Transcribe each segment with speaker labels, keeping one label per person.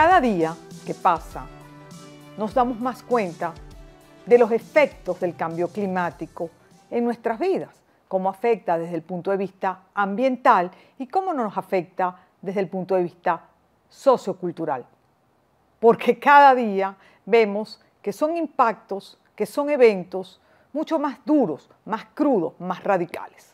Speaker 1: Cada día que pasa, nos damos más cuenta de los efectos del cambio climático en nuestras vidas, cómo afecta desde el punto de vista ambiental y cómo nos afecta desde el punto de vista sociocultural. Porque cada día vemos que son impactos, que son eventos mucho más duros, más crudos, más radicales.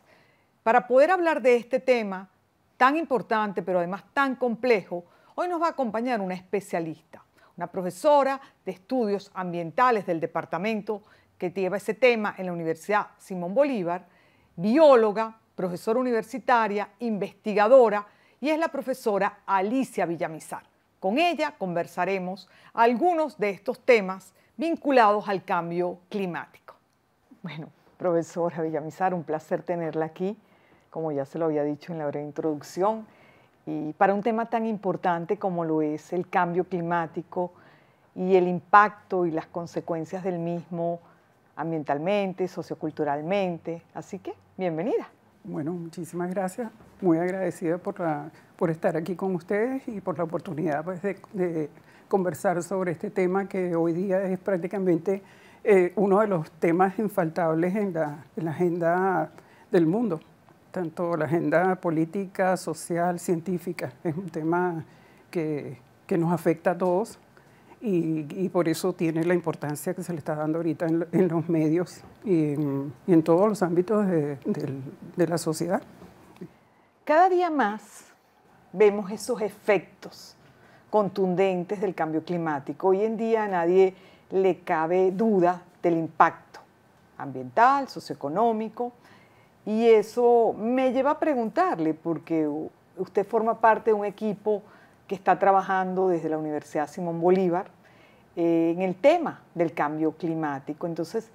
Speaker 1: Para poder hablar de este tema tan importante, pero además tan complejo, Hoy nos va a acompañar una especialista, una profesora de estudios ambientales del departamento que lleva ese tema en la Universidad Simón Bolívar, bióloga, profesora universitaria, investigadora y es la profesora Alicia Villamizar. Con ella conversaremos algunos de estos temas vinculados al cambio climático. Bueno, profesora Villamizar, un placer tenerla aquí, como ya se lo había dicho en la breve introducción y para un tema tan importante como lo es el cambio climático y el impacto y las consecuencias del mismo ambientalmente, socioculturalmente. Así que, bienvenida. Bueno, muchísimas gracias. Muy agradecida
Speaker 2: por, por estar aquí con ustedes y por la oportunidad pues, de, conversar sobre este tema que hoy día es prácticamente eh, uno de los temas infaltables en la agenda del mundo tanto la agenda política, social, científica. Es un tema que, que nos afecta a todos y, por eso tiene la importancia que se le está dando ahorita en, los medios y en, todos los ámbitos de, de la sociedad.
Speaker 1: Cada día más vemos esos efectos contundentes del cambio climático. Hoy en día a nadie le cabe duda del impacto ambiental, socioeconómico, y eso me lleva a preguntarle, porque usted forma parte de un equipo que está trabajando desde la Universidad Simón Bolívar eh, en el tema del cambio climático. Entonces,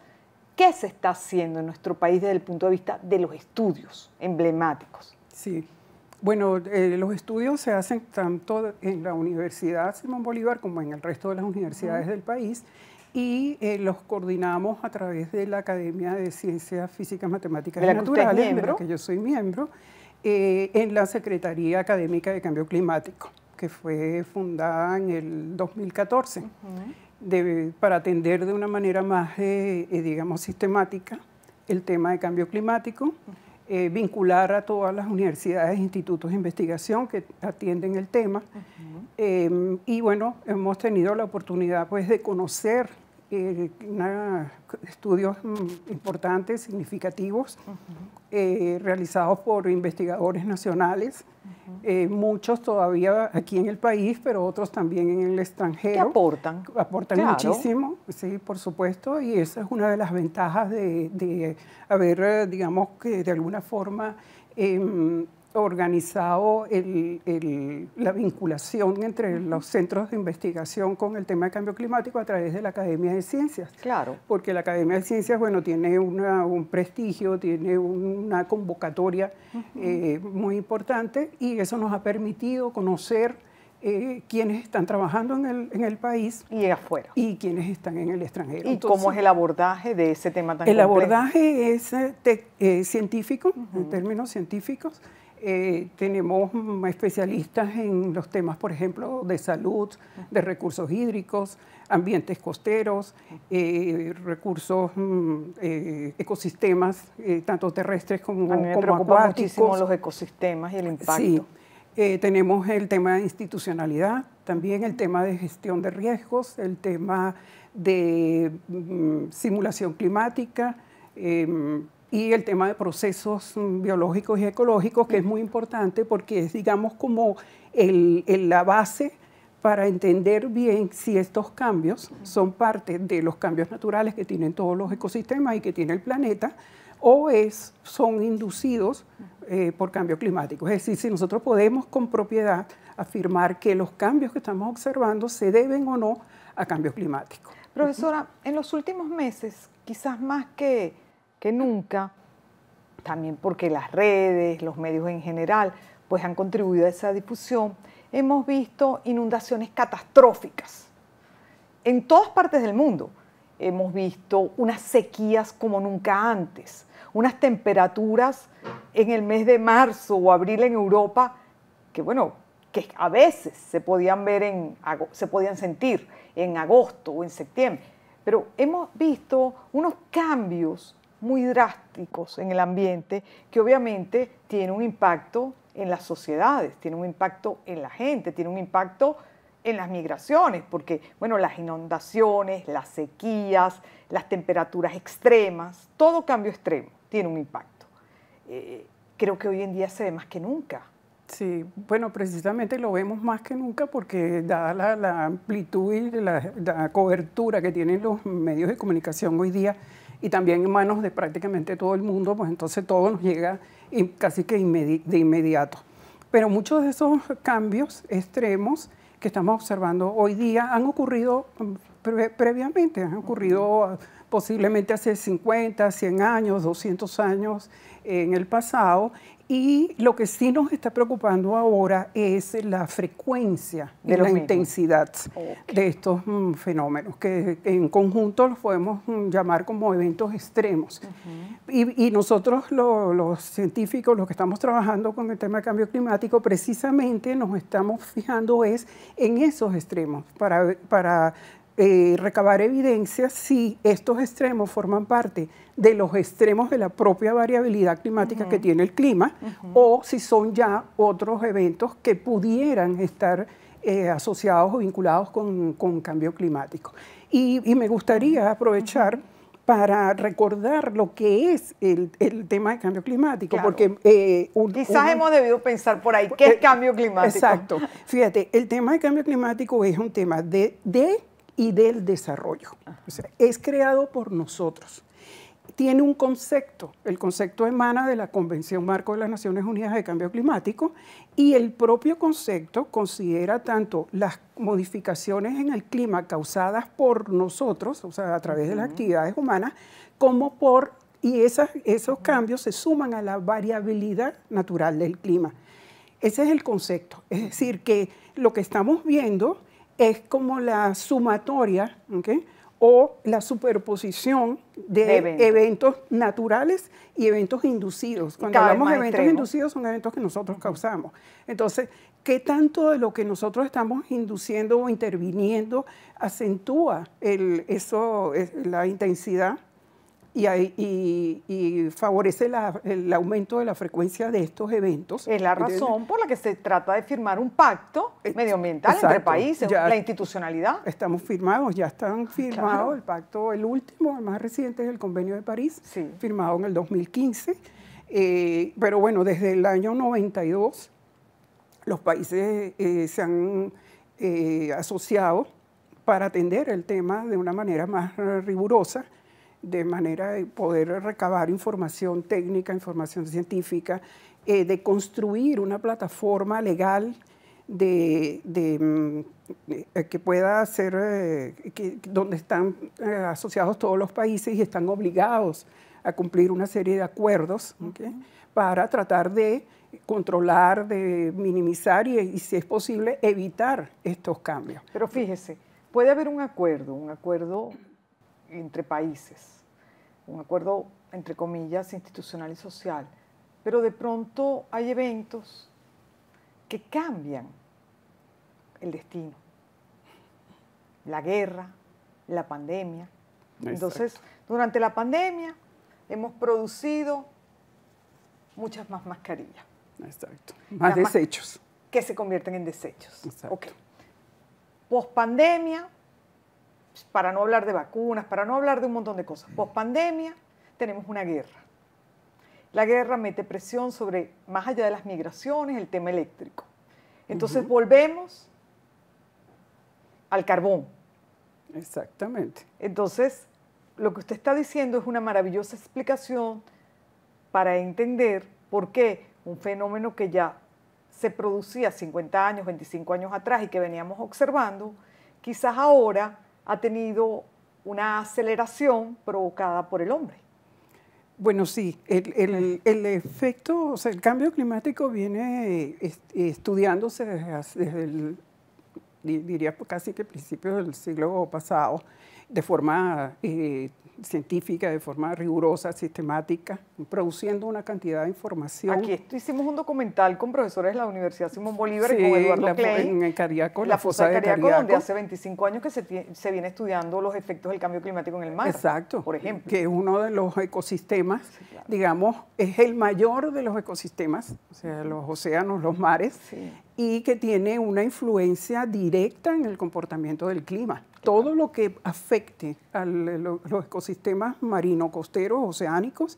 Speaker 1: ¿qué se está haciendo en nuestro país desde el punto de vista de los estudios emblemáticos? Sí. Bueno,
Speaker 2: eh, los estudios se hacen tanto en la Universidad Simón Bolívar como en el resto de las universidades del país y eh, los coordinamos a través de la Academia de Ciencias Físicas, Matemáticas y Naturales, de la que yo soy miembro, eh, en la Secretaría Académica de Cambio Climático, que fue fundada en el 2014, para atender de una manera más, eh, digamos, sistemática el tema de cambio climático. vincular a todas las universidades e institutos de investigación que atienden el tema. Em, y bueno, hemos tenido la oportunidad pues de conocer eh, estudios mm, importantes, significativos, eh, realizados por investigadores nacionales, eh, muchos todavía aquí en el país, pero otros también en el extranjero. ¿Qué aportan? Aportan muchísimo, sí, por supuesto, y esa es una de las ventajas de, de haber, digamos, que de alguna forma em, organizado la vinculación entre los centros de investigación con el tema de cambio climático a través de la Academia de Ciencias. Claro. Porque la Academia de Ciencias, bueno, tiene
Speaker 1: un
Speaker 2: prestigio, tiene una convocatoria eh, muy importante y eso nos ha permitido conocer eh, quienes están trabajando en el, país.
Speaker 1: Y afuera. Y quienes están en el extranjero. ¿Y cómo es el abordaje de ese tema tan El abordaje
Speaker 2: es eh, eh, científico, en términos científicos eh, tenemos mm, especialistas en los temas, por ejemplo, de salud, de recursos hídricos, ambientes costeros, eh, recursos, mm, eh, ecosistemas, tanto terrestres como, A mí me como muchísimo los ecosistemas y el impacto. tenemos el tema de institucionalidad, también el tema de gestión de riesgos, el tema de mm, simulación climática, em, y el tema de procesos biológicos y ecológicos, que es muy importante porque es, digamos, como la base para entender bien si estos cambios son parte de los cambios naturales que tienen todos los ecosistemas y que tiene el planeta, o es, son inducidos eh, por cambio climático. Es decir, si nosotros podemos con propiedad afirmar que los cambios que estamos observando se deben o no a cambio climático. Profesora,
Speaker 1: en los últimos meses, quizás más que que nunca, también porque las redes, los medios en general, pues han contribuido a esa difusión, hemos visto inundaciones catastróficas en todas partes del mundo. Hemos visto unas sequías como nunca antes, unas temperaturas en el mes de marzo o abril en Europa que, bueno, que a veces se podían ver en se podían sentir en agosto o en septiembre, pero hemos visto unos cambios muy drásticos en el ambiente que obviamente tiene un impacto en las sociedades, tiene un impacto en la gente, tiene un impacto en las migraciones, porque bueno, las inundaciones, las sequías, las temperaturas extremas, todo cambio extremo tiene un impacto. Eh, creo que hoy en día se ve más que nunca. Sí,
Speaker 2: bueno, precisamente lo vemos más que nunca porque dada la, amplitud y la cobertura que tienen los medios de comunicación hoy día, y también en manos de prácticamente todo el mundo, pues entonces todo nos llega casi que de inmediato. Pero muchos de esos cambios extremos que estamos observando hoy día han ocurrido mm, previamente, han ocurrido posiblemente hace 50, 100 años, 200 años en el pasado. Y lo que sí nos está preocupando ahora es la frecuencia de la intensidad de estos mm, fenómenos, que en conjunto los podemos mm, llamar como eventos extremos. y, nosotros los científicos, los que estamos trabajando con el tema de cambio climático, precisamente nos estamos fijando es en esos extremos para, para eh, recabar evidencia si estos extremos forman parte de los extremos de la propia variabilidad climática que tiene el clima o si son ya otros eventos que pudieran estar eh, asociados o vinculados con, cambio climático. Y, me gustaría aprovechar para recordar lo que es el, tema de cambio climático, porque... Eh, Quizás hemos
Speaker 1: debido pensar por ahí, ¿qué es cambio climático? Exacto.
Speaker 2: Fíjate, el tema de cambio climático es un tema de y del desarrollo. es creado por nosotros. Tiene un concepto, el concepto emana de la Convención Marco de las Naciones Unidas de Cambio Climático y el propio concepto considera tanto las modificaciones en el clima causadas por nosotros, o sea, a través de las actividades humanas, como por, y esas, esos cambios se suman a la variabilidad natural del clima. Ese es el concepto, es decir, que lo que estamos viendo es como la sumatoria o la superposición de, eventos. naturales y eventos inducidos. Cuando hablamos de eventos inducidos son eventos que nosotros causamos. Entonces, ¿qué tanto de lo que nosotros estamos induciendo o interviniendo acentúa la intensidad y, favorece el aumento de la frecuencia de estos eventos. Es la razón
Speaker 1: por la que se trata de firmar un pacto eh, medioambiental entre países, la institucionalidad.
Speaker 2: Estamos firmados, ya están ah, firmados el pacto, el último, el más reciente es el Convenio de París, firmado en el 2015. Eh, pero bueno, desde el año 92 los países eh, se han asociado para atender el tema de una manera más rigurosa de manera de poder recabar información técnica, información científica, eh, de construir una plataforma legal de, mm, eh, que pueda ser, eh, donde están asociados todos los países y están obligados a cumplir una serie de acuerdos para tratar de controlar, de minimizar y, si es posible, evitar estos cambios. Pero fíjese, puede haber un
Speaker 1: acuerdo, un acuerdo entre países, un acuerdo entre comillas institucional y social, pero de pronto hay eventos que cambian el destino, la guerra, la pandemia. Entonces, durante la pandemia hemos producido muchas más mascarillas. Exacto.
Speaker 2: Más desechos.
Speaker 1: que se convierten en desechos. Exacto. Post pandemia para no hablar de vacunas, para no hablar de un montón de cosas. Post pandemia tenemos una guerra. La guerra mete presión sobre, más allá de las migraciones, el tema eléctrico. Entonces volvemos al carbón. Exactamente. Entonces, lo que usted está diciendo es una maravillosa explicación para entender por qué un fenómeno que ya se producía 50 años, 25 años atrás y que veníamos observando, quizás ahora ha tenido una aceleración provocada por el hombre.
Speaker 2: Bueno, sí, el, efecto, o sea, el cambio climático viene estudiándose desde, el, diría casi que principios del siglo pasado, de forma eh, científica, de forma rigurosa, sistemática,
Speaker 1: produciendo una cantidad de información. Aquí hicimos un documental con profesores de la Universidad Simón Bolívar y con Eduardo la, en
Speaker 2: Cariaco, la, fosa, de Cariaco, donde hace
Speaker 1: 25 años que se, viene estudiando los efectos del cambio climático en el mar, Exacto, por ejemplo. Que
Speaker 2: uno de los ecosistemas, digamos, es el mayor de los ecosistemas, o sea, los océanos, los mares, y que tiene una influencia directa en el comportamiento del clima todo lo que afecte a eh, los ecosistemas marino-costeros, oceánicos,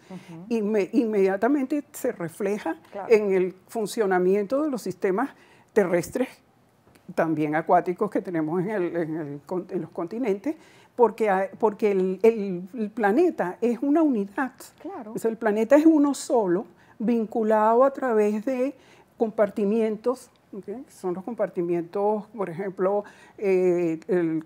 Speaker 2: inmediatamente se refleja en el funcionamiento de los sistemas terrestres, también acuáticos que tenemos en, los continentes, porque, porque el, planeta es una unidad. el planeta es uno solo, vinculado a través de compartimientos Okay. Son los compartimientos, por ejemplo, eh, el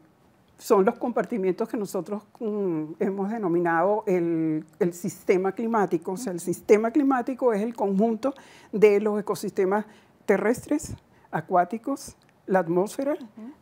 Speaker 2: son los compartimientos que nosotros mm, hemos denominado el, sistema climático. O sea, el sistema climático es el conjunto de los ecosistemas terrestres, acuáticos, la atmósfera,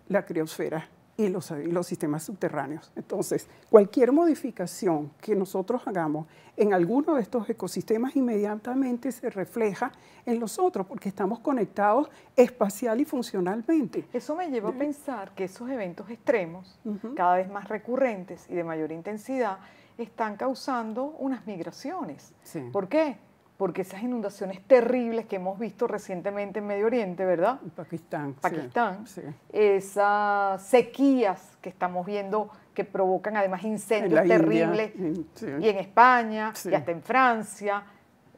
Speaker 2: la criosfera y los, los sistemas subterráneos. Entonces, cualquier modificación que nosotros hagamos en alguno de estos ecosistemas inmediatamente se refleja en los otros, porque estamos conectados
Speaker 1: espacial y funcionalmente. Eso me lleva a pensar que esos eventos extremos, cada vez más recurrentes y de mayor intensidad, están causando unas migraciones. ¿Por qué? porque esas inundaciones terribles que hemos visto recientemente en Medio Oriente, ¿verdad? Pakistán. Pakistán. Esas sequías que estamos viendo que provocan además incendios terribles. Y en España, y hasta en Francia.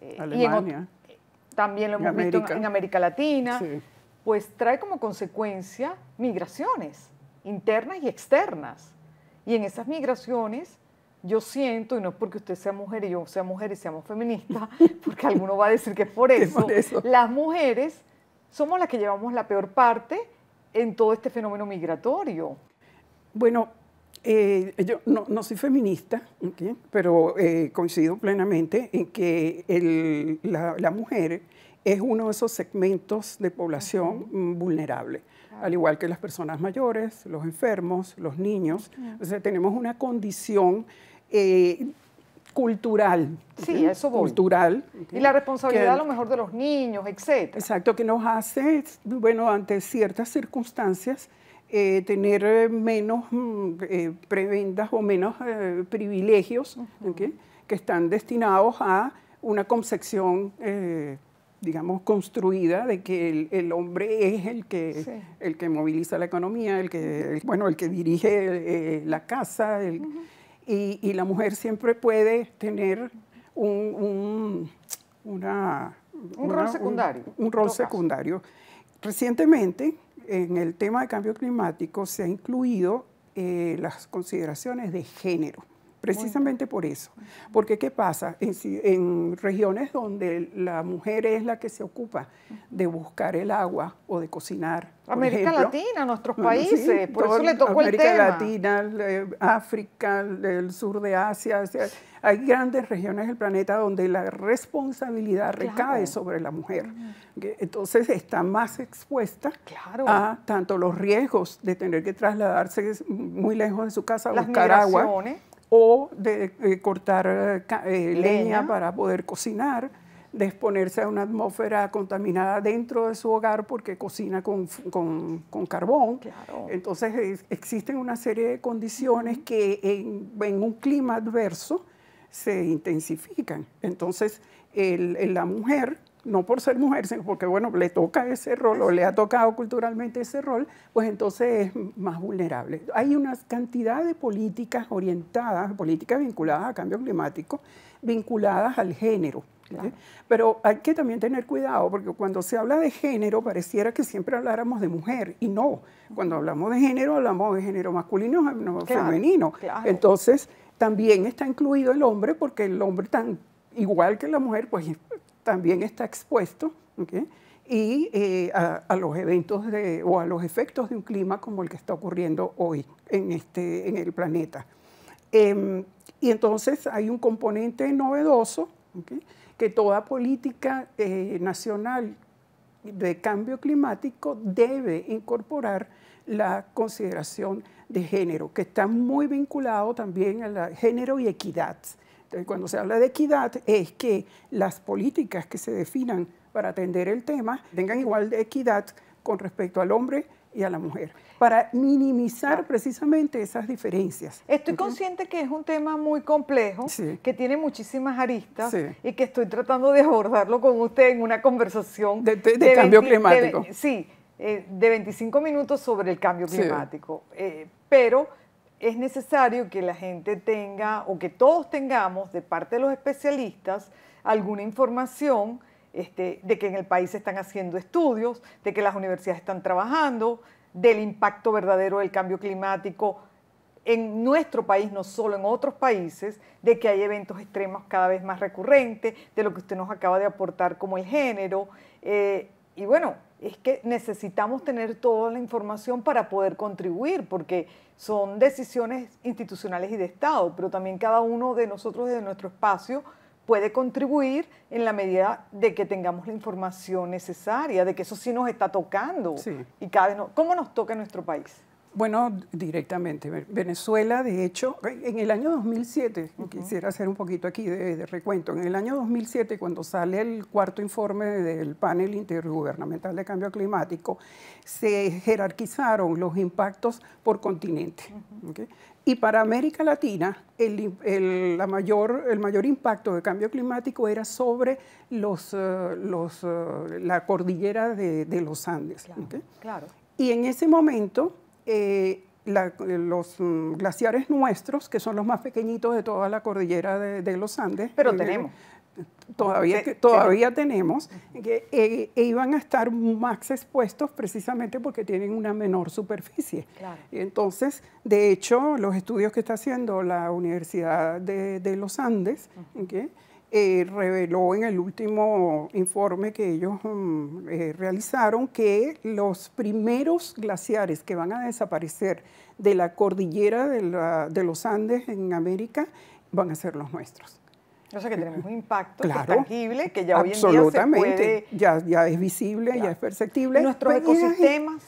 Speaker 1: Eh, Alemania. también lo hemos visto en, América Latina. Pues trae como consecuencia migraciones internas y externas. Y en esas migraciones yo siento, y no es porque usted sea mujer y yo sea mujer y seamos feministas, porque alguno va a decir que es por eso, las mujeres somos las que llevamos la peor parte en todo este fenómeno migratorio. Bueno,
Speaker 2: eh, yo no, soy feminista, pero eh, coincido plenamente en que la, mujer es uno de esos segmentos de población vulnerable al igual que las personas mayores, los enfermos, los niños. O sea, tenemos una condición eh, cultural. Sí, eso voy. Cultural. Y la responsabilidad a lo mejor de los niños, etc. Exacto, que nos hace, bueno, ante ciertas circunstancias, eh, tener eh, menos mm, prebendas o menos privilegios que están destinados a una concepción, digamos, construida de que el, hombre es el que, el que moviliza la economía, el que, bueno, el que dirige la casa, el y, la mujer siempre puede tener un, un rol secundario. Un, rol secundario. Recientemente, en el tema de cambio climático, se ha incluido eh, las consideraciones de género precisamente por eso. Porque ¿qué pasa? En, regiones donde la mujer es la que se ocupa de buscar el agua o de cocinar. América Latina,
Speaker 1: nuestros mm, países, por América Latina,
Speaker 2: África, el sur de Asia, hay grandes regiones del planeta donde la responsabilidad recae sobre la mujer. Entonces está más expuesta a tanto los riesgos de tener que trasladarse muy lejos de su casa a buscar agua o de, cortar eh, eh, leña. para poder cocinar, de exponerse a una atmósfera contaminada dentro de su hogar porque cocina con, carbón. Entonces existen una serie de condiciones que en, un clima adverso se intensifican. Entonces la mujer no por ser mujer, sino porque, bueno, le toca ese rol o le ha tocado culturalmente ese rol, pues entonces es más vulnerable. Hay una cantidad de políticas orientadas, políticas vinculadas a cambio climático, vinculadas al género. Pero hay que también tener cuidado, porque cuando se habla de género, pareciera que siempre habláramos de mujer, y no. Cuando hablamos de género, hablamos de género masculino o femenino. Entonces, también está incluido el hombre, porque el hombre tan igual que la mujer, pues también está expuesto y eh, a, los eventos de, o a los efectos de un clima como el que está ocurriendo hoy en, este, el planeta. Em, y entonces hay un componente novedoso que toda política eh, nacional de cambio climático debe incorporar la consideración de género, que está muy vinculado también a la género y equidad. Eh, cuando se habla de equidad, es que las políticas que se definan para atender el tema tengan igual de equidad con respecto al hombre y a la mujer, para minimizar precisamente esas diferencias.
Speaker 1: Estoy consciente que es un tema muy complejo, que tiene muchísimas aristas y que estoy tratando de abordarlo con usted en una conversación de, cambio climático. sí, eh, de 25 minutos sobre el cambio climático. Eh, pero es necesario que la gente tenga o que todos tengamos de parte de los especialistas alguna información este, de que en el país se están haciendo estudios, de que las universidades están trabajando, del impacto verdadero del cambio climático en nuestro país, no solo en otros países, de que hay eventos extremos cada vez más recurrentes, de lo que usted nos acaba de aportar como el género. Eh, y bueno, es que necesitamos tener toda la información para poder contribuir, porque son decisiones institucionales y de Estado, pero también cada uno de nosotros desde nuestro espacio puede contribuir en la medida de que tengamos la información necesaria, de que eso sí nos está tocando y cada cómo nos toca en nuestro país.
Speaker 2: Bueno, directamente. Venezuela, de hecho, en el año 2007, quisiera hacer un poquito aquí de, recuento, en el año 2007, cuando sale el cuarto informe del panel intergubernamental de cambio climático, se jerarquizaron los impactos por continente. Y para América Latina, el, la mayor, el mayor impacto de cambio climático era sobre los, eh, los eh, la cordillera de, los Andes. claro. Y en ese momento eh, eh, los mm, glaciares nuestros, que son los más pequeñitos de toda la cordillera de, los Andes. Pero eh, tenemos. Todavía, todavía tenemos, que, e iban a estar más expuestos precisamente porque tienen una menor superficie. Claro. Entonces, de hecho, los estudios que está haciendo la Universidad de, los Andes, eh, reveló en el último informe que ellos mm, eh, realizaron que los primeros glaciares que van a desaparecer de la cordillera de, los Andes en América van a ser los nuestros.
Speaker 1: O sea que tenemos un impacto tangible, que ya hoy en día se
Speaker 2: ya, es visible, ya es perceptible. Nuestros pues, ecosistemas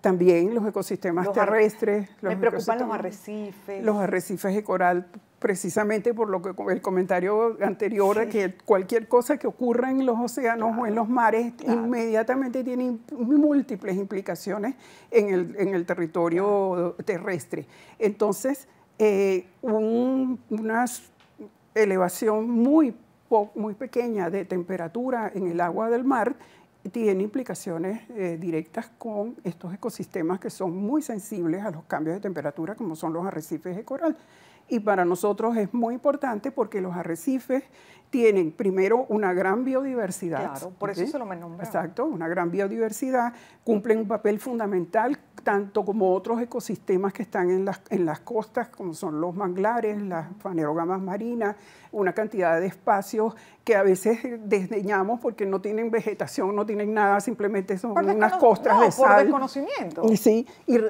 Speaker 2: también los ecosistemas terrestres.
Speaker 1: me preocupan los arrecifes. Los
Speaker 2: arrecifes de coral, precisamente por lo que el comentario anterior, que cualquier cosa que ocurra en los océanos o en los mares inmediatamente tiene múltiples implicaciones en el, en el territorio terrestre. Entonces, eh, una elevación muy, muy pequeña de temperatura en el agua del mar tiene implicaciones eh, directas con estos ecosistemas que son muy sensibles a los cambios de temperatura, como son los arrecifes de coral. Y para nosotros es muy importante porque los arrecifes tienen primero una gran biodiversidad. Claro, por eso se lo me Exacto, una gran biodiversidad, cumplen un papel fundamental tanto como otros ecosistemas que están en las, en las costas, como son los manglares, las fanerogamas marinas, una cantidad de espacios que a veces desdeñamos porque no tienen vegetación, no tienen nada, simplemente son unas costas de sal. Por desconocimiento. Y sí,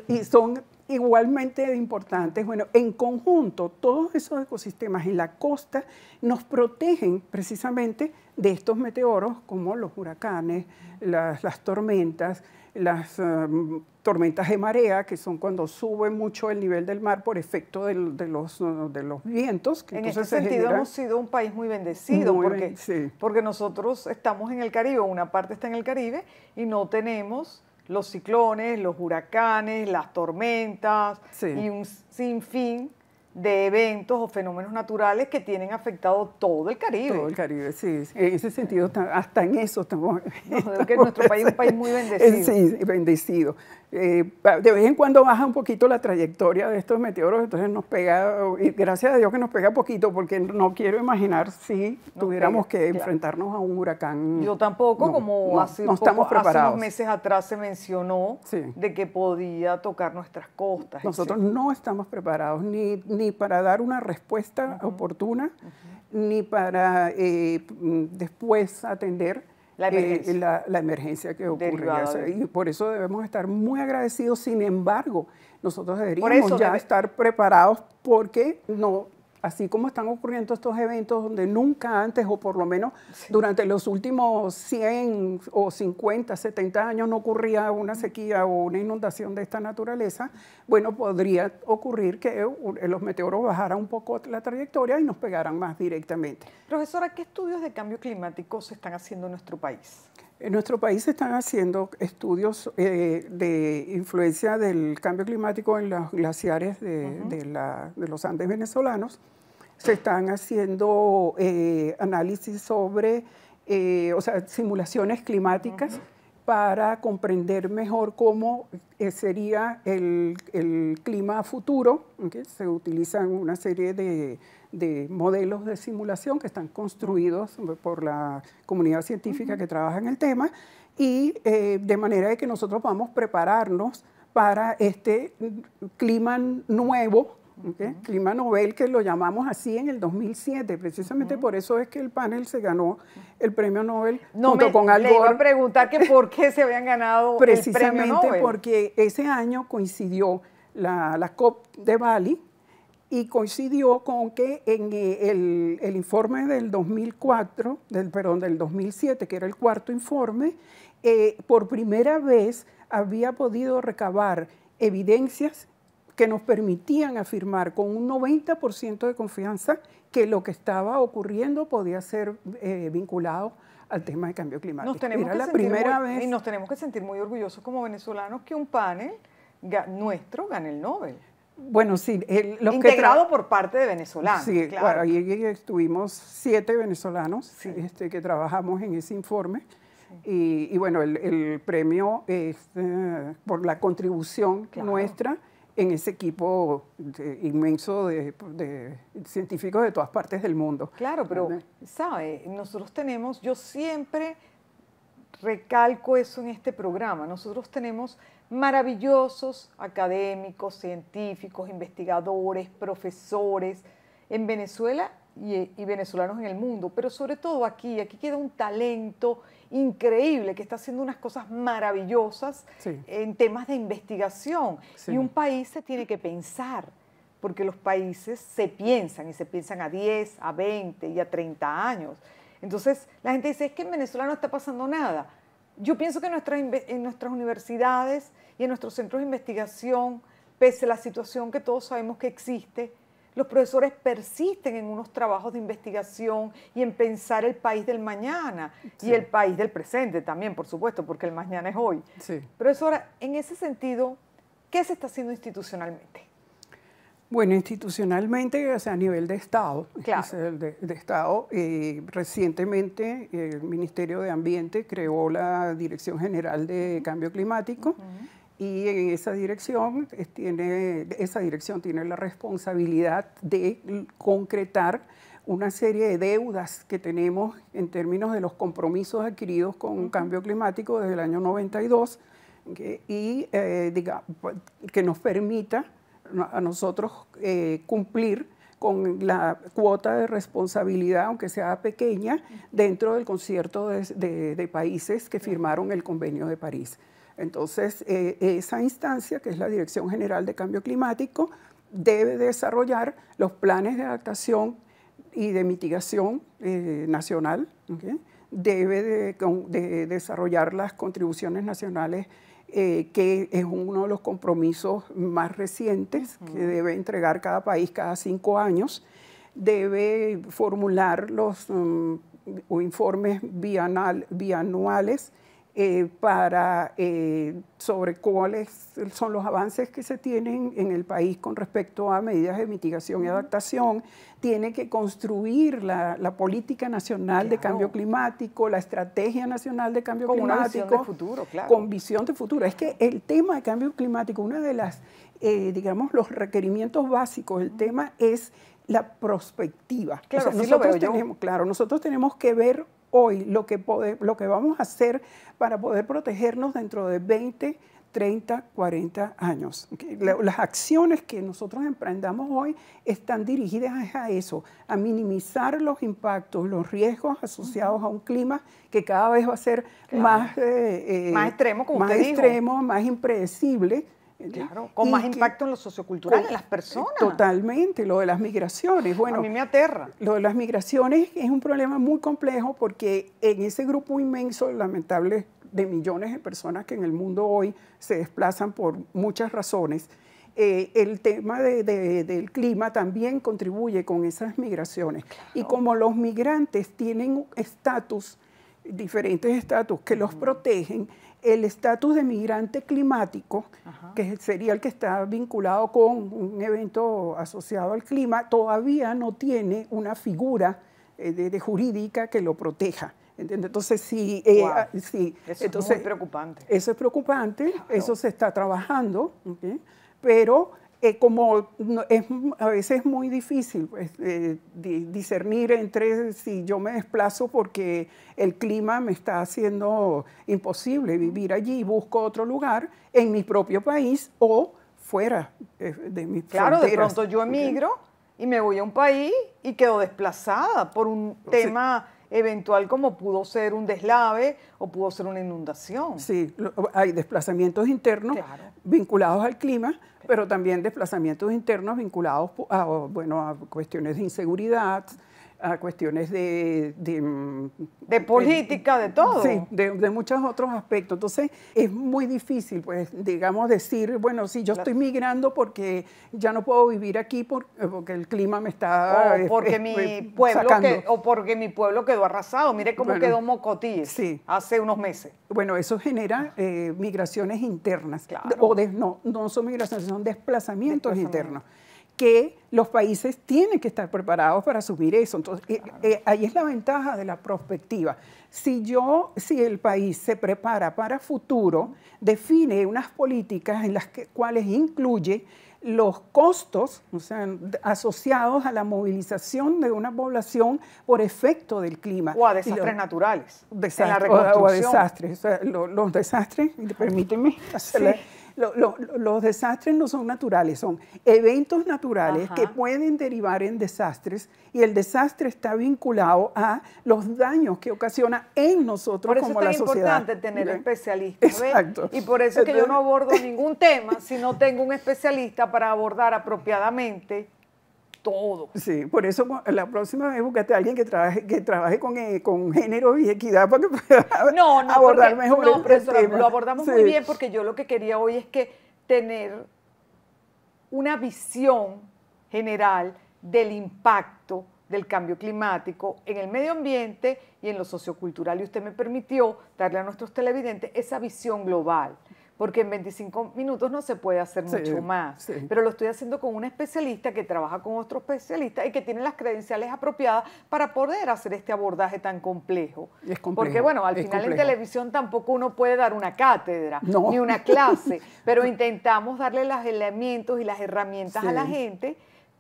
Speaker 2: y son igualmente importantes. Bueno, en conjunto, todos esos ecosistemas en la costa nos protegen precisamente de estos meteoros como los huracanes, las, tormentas, las um, tormentas de marea, que son cuando sube mucho el nivel del mar por efecto uh, de, los,
Speaker 1: vientos. en ese este sentido hemos sido un país muy bendecido, porque nosotros estamos en el Caribe, una parte está en el Caribe, y no tenemos los ciclones, los huracanes, las tormentas y un sinfín de eventos o fenómenos naturales que tienen afectado todo el Caribe. Todo
Speaker 2: el Caribe, sí. En ese sentido, hasta en eso estamos...
Speaker 1: nuestro país es un país muy bendecido. Sí,
Speaker 2: bendecido. Eh, de vez en cuando baja un poquito la trayectoria de estos meteoros, entonces nos pega, y gracias a Dios que nos pega poquito, porque no quiero imaginar si tuviéramos que enfrentarnos a un huracán. Yo tampoco, como hace, unos
Speaker 1: meses atrás se mencionó de que podía tocar nuestras costas. Nosotros
Speaker 2: no estamos preparados ni, ni para dar una respuesta oportuna, ni para eh, después atender la eh, emergencia, la, emergencia que ocurre. y por eso debemos estar muy agradecidos. Sin embargo, nosotros deberíamos ya estar preparados porque no así como están ocurriendo estos eventos donde nunca antes, o por lo menos durante los últimos 100 o 50, 70 años no ocurría una sequía o una inundación de esta naturaleza, bueno, podría ocurrir que uh, los meteoros bajaran un poco la trayectoria y nos pegaran más directamente.
Speaker 1: Profesora, ¿qué estudios de cambio climático se están haciendo en nuestro país?
Speaker 2: En nuestro país se están haciendo estudios eh, de influencia del cambio climático en los glaciares de, los Andes venezolanos. Se están haciendo eh, análisis sobre, eh, simulaciones climáticas para comprender mejor cómo eh, sería el, clima futuro. Se utilizan una serie de, modelos de simulación que están construidos por la comunidad científica que trabaja en el tema y eh, de manera de que nosotros podamos prepararnos para este clima nuevo Clima Nobel, que lo llamamos así en el 2007. Precisamente por eso es que el panel se ganó el premio Nobel junto con Al Gore. Le iba a
Speaker 1: preguntar que por qué se habían ganado el premio Nobel. Precisamente
Speaker 2: porque ese año coincidió la, COP de Bali, y coincidió con que en eh, el, informe del 2004, del, perdón, del 2007, que era el cuarto informe, eh, por primera vez había podido recabar evidencias que nos permitían afirmar con un 90% de confianza que lo que estaba ocurriendo podía ser eh, vinculado al tema de cambio climático. tenemos Era la primera vez. Y
Speaker 1: nos tenemos que sentir muy orgullosos como venezolanos que un panel nuestro gane el Nobel. Bueno,
Speaker 2: sí. El, Integrado
Speaker 1: por parte de venezolanos. Sí, claro.
Speaker 2: ahí estuvimos siete venezolanos este, que trabajamos en ese informe. Y, bueno, el, premio es, eh, por la contribución nuestra en ese equipo eh, inmenso de, científicos de todas partes del mundo. Claro, pero,
Speaker 1: ¿sabe? Nosotros tenemos, yo siempre recalco eso en este programa, nosotros tenemos maravillosos académicos, científicos, investigadores, profesores. En Venezuela y, venezolanos en el mundo, pero sobre todo aquí, aquí queda un talento increíble que está haciendo unas cosas maravillosas en temas de investigación. Y un país se tiene que pensar, porque los países se piensan y se piensan a 10, a 20 y a 30 años. Entonces la gente dice, es que en Venezuela no está pasando nada. Yo pienso que nuestras, en nuestras universidades y en nuestros centros de investigación, pese a la situación que todos sabemos que existe, los profesores persisten en unos trabajos de investigación y en pensar el país del mañana y el país del presente también, por supuesto, porque el mañana es hoy. Profesora, en ese sentido, ¿qué se está haciendo institucionalmente?
Speaker 2: Bueno, institucionalmente, o sea, a nivel de Estado, claro. de, Estado, eh, recientemente el Ministerio de Ambiente creó la Dirección General de Cambio Climático y en esa dirección tiene, esa dirección tiene la responsabilidad de concretar una serie de deudas que tenemos en términos de los compromisos adquiridos con el cambio climático desde el año 92 y eh, que nos permita a nosotros eh, cumplir con la cuota de responsabilidad, aunque sea pequeña, dentro del concierto de países que firmaron el Convenio de París. Entonces, eh, esa instancia, que es la Dirección General de Cambio Climático, debe desarrollar los planes de adaptación y de mitigación eh, nacional, debe desarrollar las contribuciones nacionales, eh, que es uno de los compromisos más recientes que debe entregar cada país cada cinco años, debe formular los mm, informes bianuales eh, para, eh, sobre cuáles son los avances que se tienen en el país con respecto a medidas de mitigación y adaptación, tiene que construir la, política nacional de cambio climático, la estrategia nacional de cambio climático. Con visión de futuro, visión de futuro. Es que el tema de cambio climático, una de las, eh, digamos, los requerimientos básicos, del tema es la prospectiva. tenemos, claro, nosotros tenemos que ver hoy lo que, lo que vamos a hacer para poder protegernos dentro de 20, 30, 40 años. Las acciones que nosotros emprendamos hoy están dirigidas a eso, a minimizar los impactos, los riesgos asociados a un clima que cada vez va a ser eh, eh, más, extremo, más, extremo más impredecible Claro, con más impacto en lo sociocultural en las personas. Totalmente, lo de las migraciones. Bueno, a mí me aterra. Lo de las migraciones es un problema muy complejo porque en ese grupo inmenso, lamentable, de millones de personas que en el mundo hoy se desplazan por muchas razones, eh, el tema del clima también contribuye con esas migraciones. Y como los migrantes tienen estatus, diferentes estatus que los protegen, el estatus de migrante climático, que sería el que está vinculado con un evento asociado al clima, todavía no tiene una figura eh, de, jurídica que lo proteja. Entonces, sí, eh, ah, sí. Eso Entonces, es preocupante. Eso es preocupante, eso se está trabajando, pero como es a veces es muy difícil pues, eh, discernir entre si yo me desplazo porque el clima me está haciendo imposible vivir allí y busco
Speaker 1: otro lugar en mi propio país o fuera
Speaker 2: eh, de mi Claro, de pronto yo emigro
Speaker 1: y me voy a un país y quedo desplazada por un tema eventual como pudo ser un deslave o pudo ser una inundación. Sí, hay
Speaker 2: desplazamientos internos vinculados al clima, pero también desplazamientos internos vinculados a, bueno, a cuestiones de inseguridad, a cuestiones mm, de... De, política, de, todo. de, muchos otros aspectos. Entonces, es muy difícil, pues, digamos, decir, bueno, si yo estoy migrando porque ya no puedo vivir aquí eh, porque el clima me está... O eh, eh, porque, mi, pueblo
Speaker 1: o porque mi pueblo quedó arrasado. Mire cómo quedó mocotíes hace unos meses. Bueno, eso genera migraciones
Speaker 2: internas. Claro. O no, no son migraciones, son desplazamientos internos que los países tienen que estar preparados para asumir eso. Entonces, eh, eh, ahí es la ventaja de la prospectiva. Si yo, si el país se prepara para futuro, define unas políticas en las que, cuales incluye los costos o sea, asociados a la movilización de una población por efecto del clima. O a desastres naturales. la O, desastres. los desastres, permíteme hacerle, los desastres no son naturales, son eventos naturales que pueden derivar en desastres y el desastre está vinculado a los daños que ocasiona en nosotros como la sociedad. Por eso es importante tener
Speaker 1: especialistas. Y por eso es que yo no abordo ningún tema si no tengo un especialista para abordar apropiadamente todo.
Speaker 2: Sí, por eso la próxima vez buscaste a alguien que trabaje, que trabaje con, eh, con género y equidad para que pueda
Speaker 1: no, no, abordar porque, mejor este Lo abordamos muy bien porque yo lo que quería hoy es que tener una visión general del impacto del cambio climático en el medio ambiente y en lo sociocultural. Y usted me permitió darle a nuestros televidentes esa visión global porque en 25 minutos no se puede hacer mucho más. Pero lo estoy haciendo con un especialista que trabaja con otro especialista y que tiene las credenciales apropiadas para poder hacer este abordaje tan complejo. porque bueno, al final en televisión tampoco uno puede dar una cátedra ni una clase, pero intentamos darle los elementos y las herramientas a la gente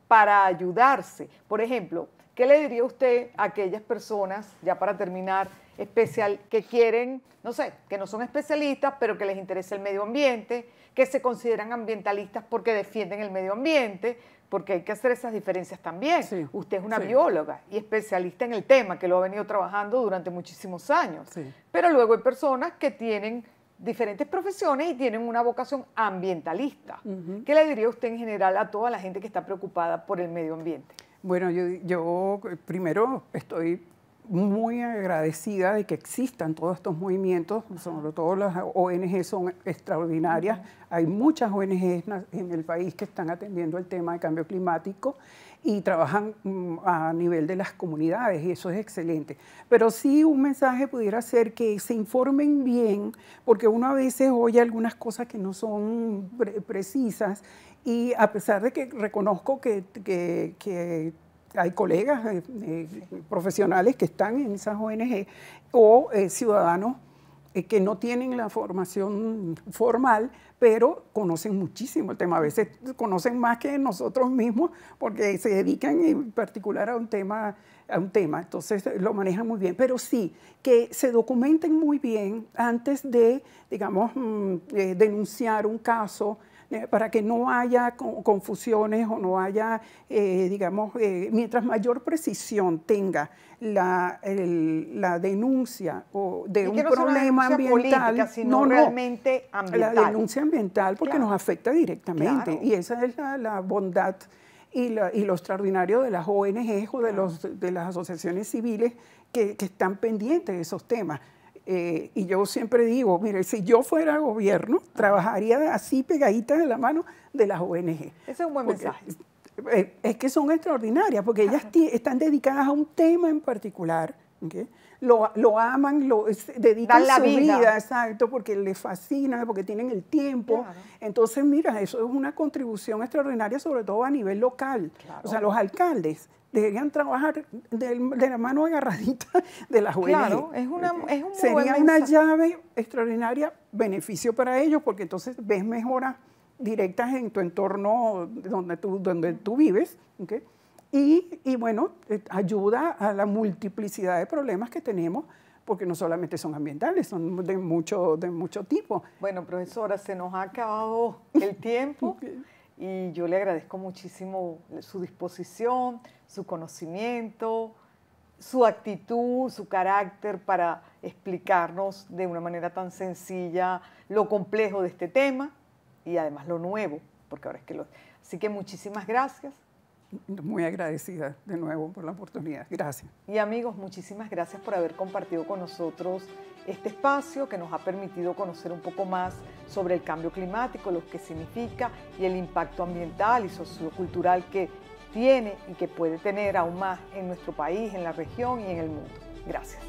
Speaker 1: para ayudarse. Por ejemplo, ¿qué le diría usted a aquellas personas, ya para terminar, especial, que quieren, no sé, que no son especialistas, pero que les interesa el medio ambiente, que se consideran ambientalistas porque defienden el medio ambiente, porque hay que hacer esas diferencias también. Usted es una bióloga y especialista en el tema, que lo ha venido trabajando durante muchísimos años. Pero luego hay personas que tienen diferentes profesiones y tienen una vocación ambientalista. ¿Qué le diría usted en general a toda la gente que está preocupada por el medio ambiente?
Speaker 2: Bueno, yo, yo primero estoy muy agradecida de que existan todos estos movimientos, sobre todo las ONG son extraordinarias. Hay muchas ONG en el país que están atendiendo el tema de cambio climático y trabajan mm, a nivel de las comunidades y eso es excelente. Pero sí un mensaje pudiera ser que se informen bien, porque uno a veces oye algunas cosas que no son precisas y a pesar de que reconozco que, que hay colegas eh, eh, profesionales que están en esas ONG o eh, ciudadanos que no tienen la formación formal, pero conocen muchísimo el tema. A veces conocen más que nosotros mismos porque se dedican en particular a un tema, a un tema. entonces lo manejan muy bien. Pero sí, que se documenten muy bien antes de, digamos, mm, denunciar un caso, eh, para que no haya confusiones o no haya, eh, digamos, eh, mientras mayor precisión tenga la, la denuncia de un problema ambiental, sino no,
Speaker 1: realmente ambiental. la denuncia
Speaker 2: ambiental porque nos afecta directamente y esa es la, bondad. Y, lo extraordinario de las ONGs o de, los, de las asociaciones civiles que, están pendientes de esos temas. Eh, y yo siempre digo, mire, si yo fuera gobierno, trabajaría así pegadita de la mano de las ONG. Ese es
Speaker 1: un buen mensaje.
Speaker 2: Eh, es que son extraordinarias, porque ellas están dedicadas a un tema en particular lo, aman, lo dedican la su vida. exacto, porque les fascina, porque tienen el tiempo. Entonces, mira, eso es una contribución extraordinaria, sobre todo a nivel local. O sea, los alcaldes deberían trabajar de, la mano agarradita de la mujeres. Claro,
Speaker 1: es una, eh, Sería una
Speaker 2: llave extraordinaria, beneficio para ellos, porque entonces ves mejoras directas en tu entorno donde tú, donde tú vives, y, bueno, eh, ayuda a la multiplicidad de problemas
Speaker 1: que tenemos porque no solamente son ambientales, son de mucho, de mucho tipo. Bueno, profesora, se nos ha acabado el tiempo y yo le agradezco muchísimo su disposición, su conocimiento, su actitud, su carácter para explicarnos de una manera tan sencilla lo complejo de este tema y además lo nuevo, porque ahora es que lo... Así que muchísimas gracias muy agradecida de nuevo por la oportunidad. Gracias. Y amigos, muchísimas gracias por haber compartido con nosotros este espacio que nos ha permitido conocer un poco más sobre el cambio climático, lo que significa y el impacto ambiental y sociocultural que tiene y que puede tener aún más en nuestro país, en la región y en el mundo. Gracias.